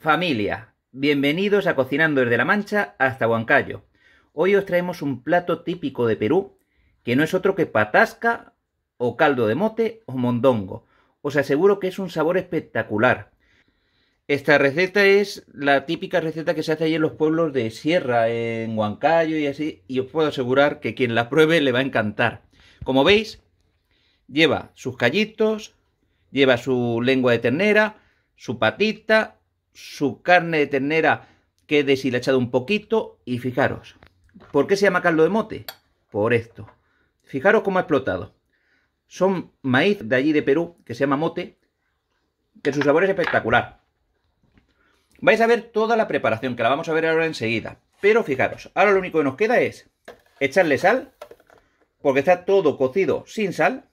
familia, bienvenidos a Cocinando desde La Mancha hasta Huancayo. Hoy os traemos un plato típico de Perú, que no es otro que patasca o caldo de mote o mondongo. Os aseguro que es un sabor espectacular. Esta receta es la típica receta que se hace allí en los pueblos de Sierra, en Huancayo y así, y os puedo asegurar que quien la pruebe le va a encantar. Como veis, lleva sus callitos, lleva su lengua de ternera, su patita su carne de ternera que he deshilachado un poquito y fijaros, ¿por qué se llama caldo de mote? Por esto. Fijaros cómo ha explotado. Son maíz de allí de Perú, que se llama mote, que su sabor es espectacular. Vais a ver toda la preparación, que la vamos a ver ahora enseguida. Pero fijaros, ahora lo único que nos queda es echarle sal, porque está todo cocido sin sal.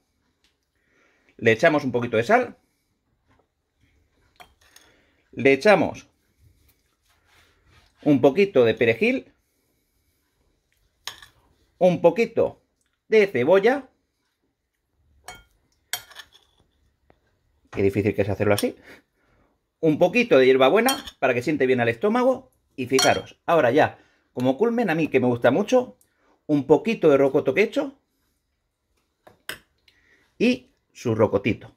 Le echamos un poquito de sal, le echamos un poquito de perejil, un poquito de cebolla. Qué difícil que es hacerlo así. Un poquito de hierbabuena para que siente bien al estómago. Y fijaros, ahora ya, como culmen a mí que me gusta mucho, un poquito de rocoto que hecho y su rocotito.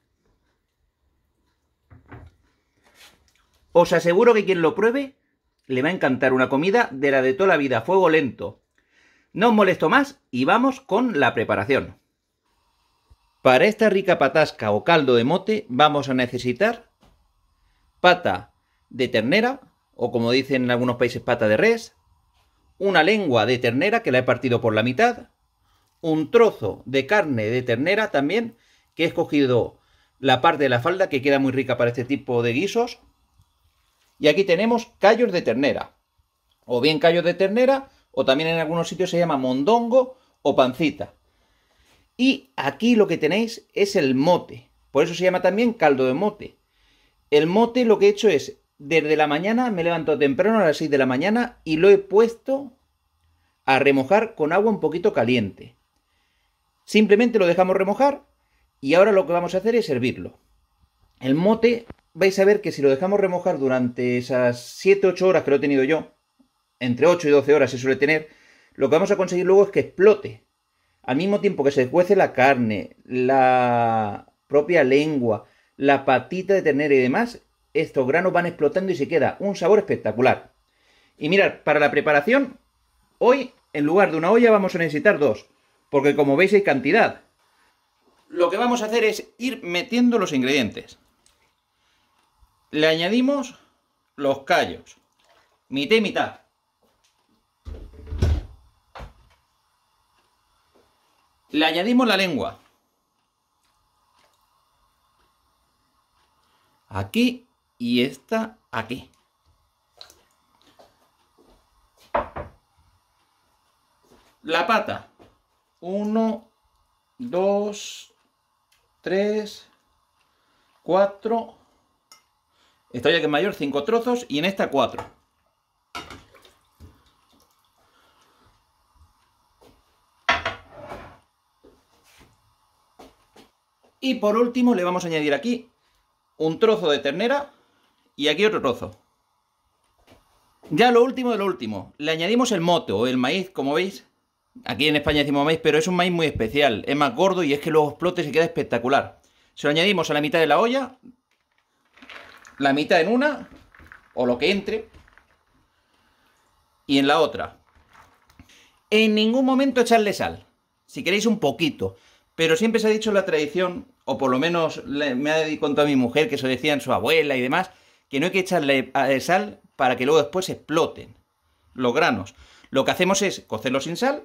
Os aseguro que quien lo pruebe le va a encantar una comida de la de toda la vida, fuego lento. No os molesto más y vamos con la preparación. Para esta rica patasca o caldo de mote vamos a necesitar pata de ternera, o como dicen en algunos países pata de res, una lengua de ternera que la he partido por la mitad, un trozo de carne de ternera también, que he escogido la parte de la falda que queda muy rica para este tipo de guisos, y aquí tenemos callos de ternera. O bien callos de ternera, o también en algunos sitios se llama mondongo o pancita. Y aquí lo que tenéis es el mote. Por eso se llama también caldo de mote. El mote lo que he hecho es, desde la mañana, me levanto temprano a las 6 de la mañana y lo he puesto a remojar con agua un poquito caliente. Simplemente lo dejamos remojar y ahora lo que vamos a hacer es servirlo. El mote vais a ver que si lo dejamos remojar durante esas 7-8 horas que lo he tenido yo, entre 8 y 12 horas se suele tener, lo que vamos a conseguir luego es que explote. Al mismo tiempo que se cuece la carne, la propia lengua, la patita de ternera y demás, estos granos van explotando y se queda un sabor espectacular. Y mirad, para la preparación, hoy en lugar de una olla vamos a necesitar dos, porque como veis hay cantidad. Lo que vamos a hacer es ir metiendo los ingredientes le añadimos los callos, mitad mitad. Le añadimos la lengua. Aquí y esta aquí. La pata. Uno, dos, tres, cuatro, esta olla que es mayor, 5 trozos y en esta 4. Y por último le vamos a añadir aquí un trozo de ternera y aquí otro trozo. Ya lo último de lo último, le añadimos el mote o el maíz, como veis. Aquí en España decimos maíz, pero es un maíz muy especial, es más gordo y es que luego explote y se queda espectacular. Se lo añadimos a la mitad de la olla, la mitad en una, o lo que entre, y en la otra. En ningún momento echarle sal, si queréis un poquito, pero siempre se ha dicho la tradición, o por lo menos me ha contado mi mujer que eso decía en su abuela y demás, que no hay que echarle eh, sal para que luego después exploten los granos. Lo que hacemos es cocerlos sin sal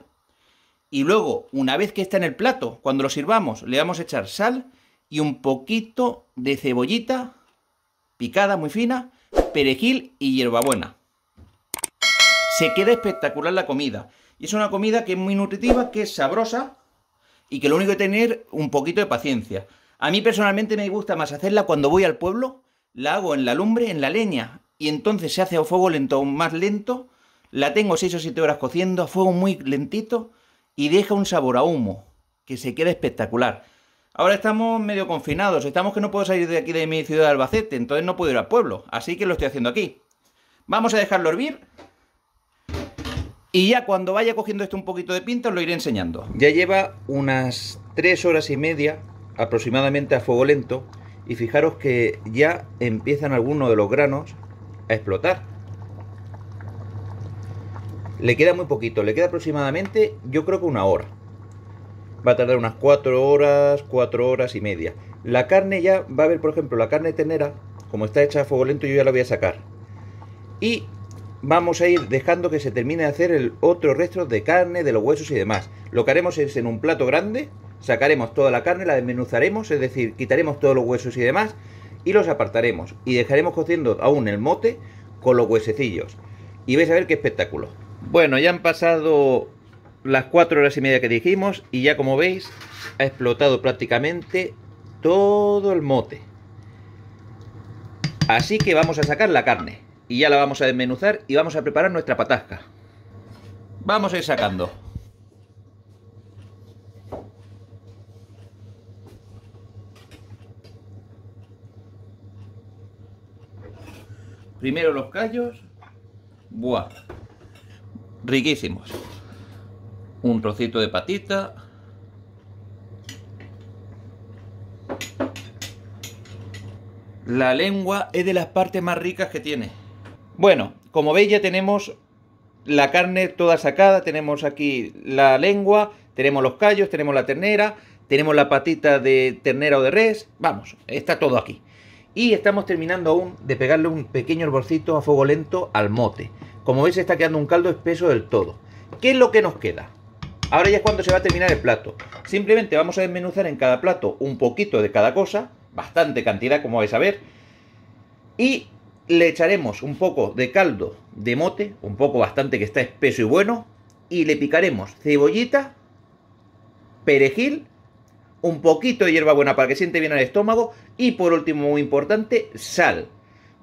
y luego, una vez que está en el plato, cuando lo sirvamos, le vamos a echar sal y un poquito de cebollita picada muy fina, perejil y hierbabuena. Se queda espectacular la comida. Y es una comida que es muy nutritiva, que es sabrosa y que lo único que tener un poquito de paciencia. A mí personalmente me gusta más hacerla cuando voy al pueblo, la hago en la lumbre, en la leña, y entonces se hace a fuego lento, más lento, la tengo 6 o 7 horas cociendo a fuego muy lentito y deja un sabor a humo que se queda espectacular. Ahora estamos medio confinados, estamos que no puedo salir de aquí de mi ciudad de Albacete, entonces no puedo ir al pueblo, así que lo estoy haciendo aquí. Vamos a dejarlo hervir. Y ya cuando vaya cogiendo esto un poquito de pinta os lo iré enseñando. Ya lleva unas 3 horas y media aproximadamente a fuego lento y fijaros que ya empiezan algunos de los granos a explotar. Le queda muy poquito, le queda aproximadamente yo creo que una hora va a tardar unas 4 horas, 4 horas y media. La carne ya va a haber, por ejemplo, la carne tenera, como está hecha a fuego lento, yo ya la voy a sacar. Y vamos a ir dejando que se termine de hacer el otro resto de carne, de los huesos y demás. Lo que haremos es en un plato grande, sacaremos toda la carne, la desmenuzaremos, es decir, quitaremos todos los huesos y demás, y los apartaremos. Y dejaremos cociendo aún el mote con los huesecillos. Y vais a ver qué espectáculo. Bueno, ya han pasado las cuatro horas y media que dijimos y ya como veis ha explotado prácticamente todo el mote. Así que vamos a sacar la carne y ya la vamos a desmenuzar y vamos a preparar nuestra patasca. Vamos a ir sacando. Primero los callos. Buah. Riquísimos un trocito de patita. La lengua es de las partes más ricas que tiene. Bueno, como veis ya tenemos la carne toda sacada, tenemos aquí la lengua, tenemos los callos, tenemos la ternera, tenemos la patita de ternera o de res, vamos, está todo aquí. Y estamos terminando aún de pegarle un pequeño hervorcito a fuego lento al mote. Como veis está quedando un caldo espeso del todo. ¿Qué es lo que nos queda? Ahora ya es cuando se va a terminar el plato. Simplemente vamos a desmenuzar en cada plato un poquito de cada cosa, bastante cantidad como vais a ver, y le echaremos un poco de caldo de mote, un poco bastante que está espeso y bueno, y le picaremos cebollita, perejil, un poquito de hierbabuena para que siente bien el estómago, y por último, muy importante, sal.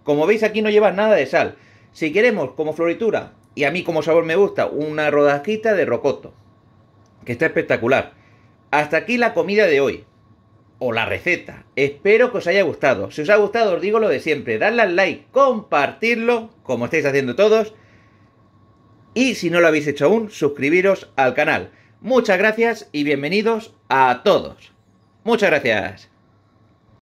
Como veis aquí no lleva nada de sal. Si queremos como floritura, y a mí como sabor me gusta, una rodajita de rocoto que está espectacular. Hasta aquí la comida de hoy. O la receta. Espero que os haya gustado. Si os ha gustado, os digo lo de siempre. darle al like, compartirlo, como estáis haciendo todos. Y si no lo habéis hecho aún, suscribiros al canal. Muchas gracias y bienvenidos a todos. Muchas gracias.